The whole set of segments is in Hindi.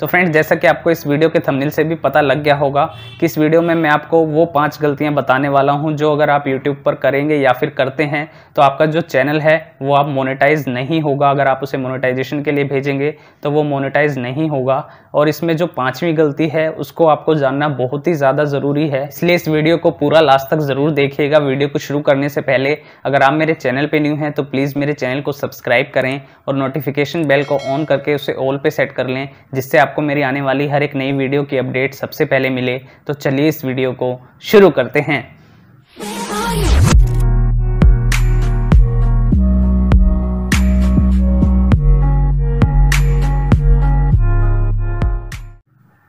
तो फ्रेंड्स जैसा कि आपको इस वीडियो के थंबनेल से भी पता लग गया होगा कि इस वीडियो में मैं आपको वो पांच गलतियां बताने वाला हूं जो अगर आप यूट्यूब पर करेंगे या फिर करते हैं तो आपका जो चैनल है वो आप मोनेटाइज नहीं होगा अगर आप उसे मोनेटाइजेशन के लिए भेजेंगे तो वो मोनेटाइज नहीं होगा और इसमें जो पाँचवीं गलती है उसको आपको जानना बहुत ही ज़्यादा ज़रूरी है इसलिए इस वीडियो को पूरा लास्ट तक ज़रूर देखिएगा वीडियो को शुरू करने से पहले अगर आप मेरे चैनल पर न्यू हैं तो प्लीज़ मेरे चैनल को सब्सक्राइब करें और नोटिफिकेशन बेल को ऑन करके उसे ऑल पर सेट कर लें जिससे आप आपको मेरी आने वाली हर एक नई वीडियो की अपडेट सबसे पहले मिले तो चलिए इस वीडियो को शुरू करते हैं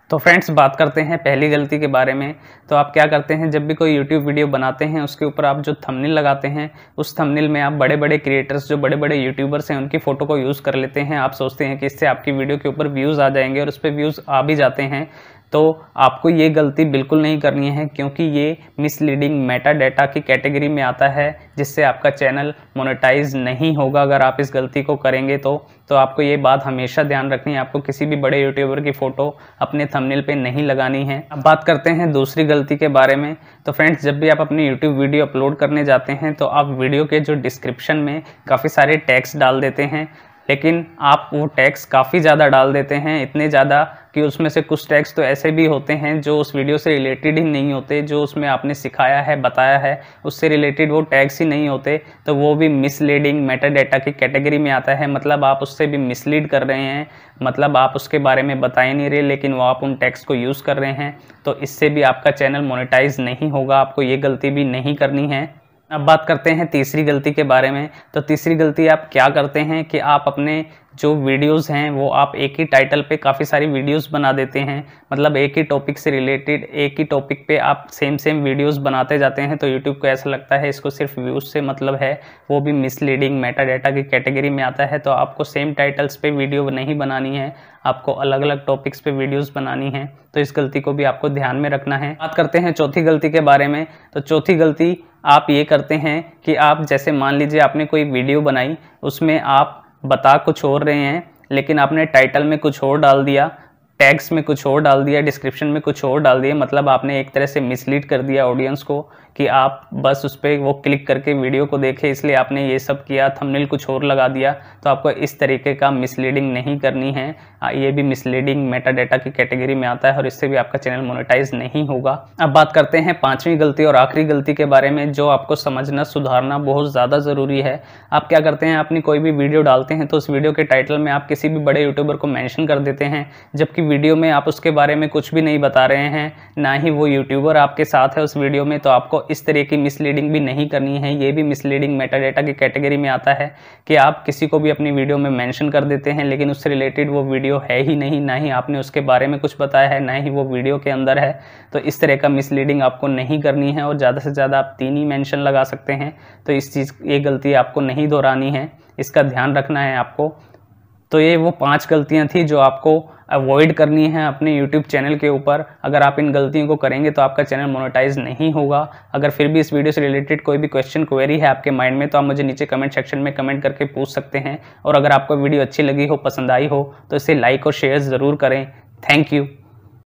तो फ्रेंड्स बात करते हैं पहली गलती के बारे में तो आप क्या करते हैं जब भी कोई यूट्यूब वीडियो बनाते हैं उसके ऊपर आप जो थंबनेल लगाते हैं उस थंबनेल में आप बड़े बड़े क्रिएटर्स जो बड़े बड़े यूट्यूबर्स हैं उनकी फ़ोटो को यूज़ कर लेते हैं आप सोचते हैं कि इससे आपकी वीडियो के ऊपर व्यूज़ आ जाएंगे और उस पर व्यूज़ आ भी जाते हैं तो आपको ये गलती बिल्कुल नहीं करनी है क्योंकि ये मिसलीडिंग मेटा डेटा की कैटेगरी में आता है जिससे आपका चैनल मोनेटाइज नहीं होगा अगर आप इस गलती को करेंगे तो तो आपको ये बात हमेशा ध्यान रखनी है आपको किसी भी बड़े यूट्यूबर की फ़ोटो अपने थंबनेल पे नहीं लगानी है अब बात करते हैं दूसरी गलती के बारे में तो फ्रेंड्स जब भी आप अपनी यूट्यूब वीडियो अपलोड करने जाते हैं तो आप वीडियो के जो डिस्क्रिप्शन में काफ़ी सारे टैक्स डाल देते हैं लेकिन आप वो टैक्स काफ़ी ज़्यादा डाल देते हैं इतने ज़्यादा कि उसमें से कुछ टैक्स तो ऐसे भी होते हैं जो उस वीडियो से रिलेटेड ही नहीं होते जो उसमें आपने सिखाया है बताया है उससे रिलेटेड वो टैक्स ही नहीं होते तो वो भी मिसलीडिंग मेटा डेटा की कैटेगरी में आता है मतलब आप उससे भी मिसलीड कर रहे हैं मतलब आप उसके बारे में बता ही नहीं रहे लेकिन वो आप उन टैक्स को यूज़ कर रहे हैं तो इससे भी आपका चैनल मोनिटाइज नहीं होगा आपको ये गलती भी नहीं करनी है अब बात करते हैं तीसरी गलती के बारे में तो तीसरी गलती आप क्या करते हैं कि आप अपने जो वीडियोस हैं वो आप एक ही टाइटल पे काफ़ी सारी वीडियोस बना देते हैं मतलब एक ही टॉपिक से रिलेटेड एक ही टॉपिक पे आप सेम सेम वीडियोस बनाते जाते हैं तो यूट्यूब को ऐसा लगता है इसको सिर्फ व्यूज़ से मतलब है वो भी मिसलीडिंग मेटा डाटा की कैटेगरी में आता है तो आपको सेम टाइटल्स पे वीडियो नहीं बनानी है आपको अलग अलग टॉपिक्स पे वीडियोस बनानी है तो इस गलती को भी आपको ध्यान में रखना है बात करते हैं चौथी गलती के बारे में तो चौथी गलती आप ये करते हैं कि आप जैसे मान लीजिए आपने कोई वीडियो बनाई उसमें आप बता कुछ और रहे हैं लेकिन आपने टाइटल में कुछ और डाल दिया टैग्स में कुछ और डाल दिया डिस्क्रिप्शन में कुछ और डाल दिया मतलब आपने एक तरह से मिसलीड कर दिया ऑडियंस को कि आप बस उस पर वो क्लिक करके वीडियो को देखें इसलिए आपने ये सब किया थंबनेल कुछ और लगा दिया तो आपको इस तरीके का मिसलीडिंग नहीं करनी है ये भी मिसलीडिंग मेटा डेटा की कैटेगरी में आता है और इससे भी आपका चैनल मोनेटाइज नहीं होगा अब बात करते हैं पाँचवीं गलती और आखिरी गलती के बारे में जो आपको समझना सुधारना बहुत ज़्यादा ज़रूरी है आप क्या करते हैं अपनी कोई भी वीडियो डालते हैं तो उस वीडियो के टाइटल में आप किसी भी बड़े यूट्यूबर को मैंशन कर देते हैं जबकि वीडियो में आप उसके बारे में कुछ भी नहीं बता रहे हैं ना ही वो यूट्यूबर आपके साथ है उस वीडियो में तो आपको इस तरह की मिसलीडिंग भी नहीं करनी है ये भी मिसलीडिंग डेटा की कैटेगरी में आता है कि आप किसी को भी अपनी वीडियो में मेंशन कर देते हैं लेकिन उससे रिलेटेड वो वीडियो है ही नहीं ना ही आपने उसके बारे में कुछ बताया है ना ही वो वीडियो के अंदर है तो इस तरह का मिसलीडिंग आपको नहीं करनी है और ज़्यादा से ज़्यादा आप तीन ही मैंशन लगा सकते हैं तो इस चीज़ ये गलती आपको नहीं दोहरानी है इसका ध्यान रखना है आपको तो ये वो पाँच गलतियाँ थी जो आपको अवॉइड करनी है अपने यूट्यूब चैनल के ऊपर अगर आप इन गलतियों को करेंगे तो आपका चैनल मोनोटाइज नहीं होगा अगर फिर भी इस वीडियो से रिलेटेड कोई भी क्वेश्चन क्वेरी है आपके माइंड में तो आप मुझे नीचे कमेंट सेक्शन में कमेंट करके पूछ सकते हैं और अगर आपको वीडियो अच्छी लगी हो पसंद आई हो तो इसे लाइक और शेयर ज़रूर करें थैंक यू